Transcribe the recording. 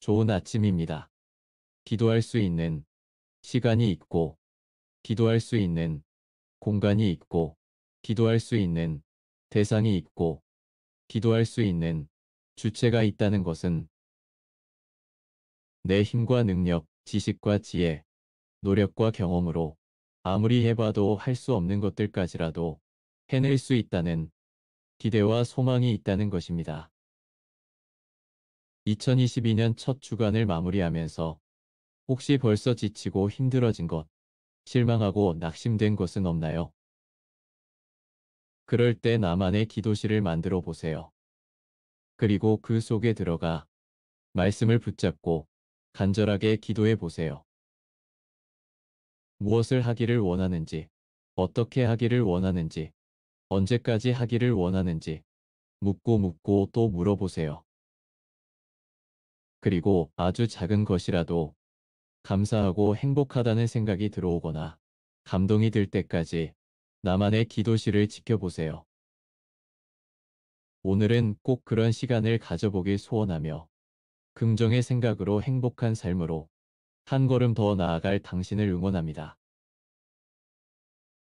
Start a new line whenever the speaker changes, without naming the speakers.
좋은 아침입니다. 기도할 수 있는 시간이 있고, 기도할 수 있는 공간이 있고, 기도할 수 있는 대상이 있고, 기도할 수 있는 주체가 있다는 것은 내 힘과 능력, 지식과 지혜, 노력과 경험으로 아무리 해봐도 할 수 없는 것들까지라도 해낼 수 있다는 기대와 소망이 있다는 것입니다. 2022년 첫 주간을 마무리하면서 혹시 벌써 지치고 힘들어진 것, 실망하고 낙심된 것은 없나요? 그럴 때 나만의 기도실을 만들어 보세요. 그리고 그 속에 들어가 말씀을 붙잡고 간절하게 기도해 보세요. 무엇을 하기를 원하는지, 어떻게 하기를 원하는지, 언제까지 하기를 원하는지 묻고 묻고 또 물어보세요. 그리고 아주 작은 것이라도 감사하고 행복하다는 생각이 들어오거나 감동이 들 때까지 나만의 기도실을 지켜보세요. 오늘은 꼭 그런 시간을 가져보길 소원하며 긍정의 생각으로 행복한 삶으로 한 걸음 더 나아갈 당신을 응원합니다.